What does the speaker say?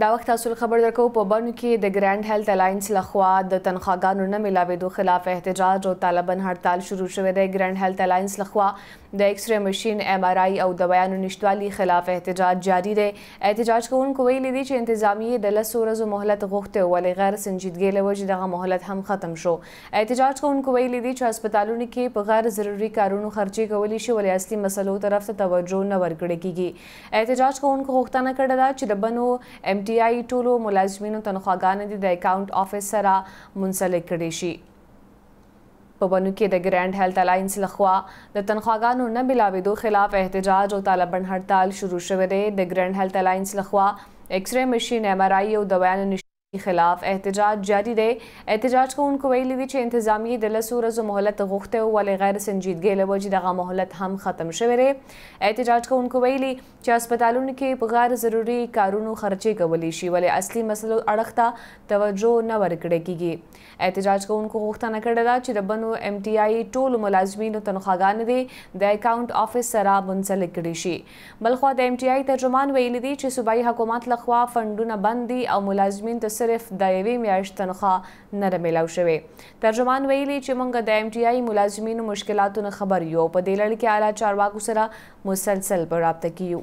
دا وخت تاسو خبر درکو په بانو کې د ګرانډ هیلث الاینس لخوا د تنخواګانو نه ملاوېدو خلاف احتجاج او طالبان هړتال شروع شوې ده ګرانډ هیلث الاینس لخوا د ایکس رې ماشين ایم آر آی او دوایانو نشټوالي خلاف احتجاج جاری دی احتجاج کوونکو ویلي دي چې انتظامیه د لسو ورځو مهلت غوښته ولې غیر سنجیدګۍ لوجه دغه مهلت هم ختم شو احتجاج کوونکو ویلي دي چې هسپتالونو کې په غیر ضروري کارونو خرچې کولې شي ولې اصلي مسلو طرف ته توجه نه ورکړې کیږي احتجاج کوونکو غوښتنه کړې ده چې د بنو ام ډي آی ټولو ملازمینو تنخواګانې د اکاونټ آفیس سره منسلک کړي شي په بنو کې د ګرانډ هیلت الاینس لخوا د تنخواګانو نه بلاویدو خلاف احتجاج او طالبان هړتال شروع شوه دی د ګرانډ هیلت الاینس لخوا ایکس ری مشين ام ار آی او د ویان خلاف احتجاج جاری دی احتجاج کوونکو ویلي دي چې انتظامیه د لسو ورځو مهلت غوښته ولې غیر سنجیدګۍ له وجې دغه مهلت هم ختم شوی دی احتجاج کوونکو ویلي چې هسپتالونو کې په غیر ضروري کارونو خرچې کولی شي ولې اصلي مسلو اړخ ته توجه نه ورکړې کیږي احتجاج کوونکو غوښتنه کړې ده چې د بنو ام ټي آی ټولو ملازمینو تنخواګانې دي د اکاونټ آفیس سره منسلک کړي شي بلخوا د ام ټي آی ترجمان ویلي دي چې صوبایي حکومت لخوا فنډونه بند دي او ملازمین ته صرف د یوې میاشت تنخواه نه ده میلاو شوې ترجمان ویلي چې موږ د ایم ټي آی ملازمینو مشکلاتو نه خبر یو په دې لړ کې اعلی چارواکو سره مسلسل په رابطه کې یو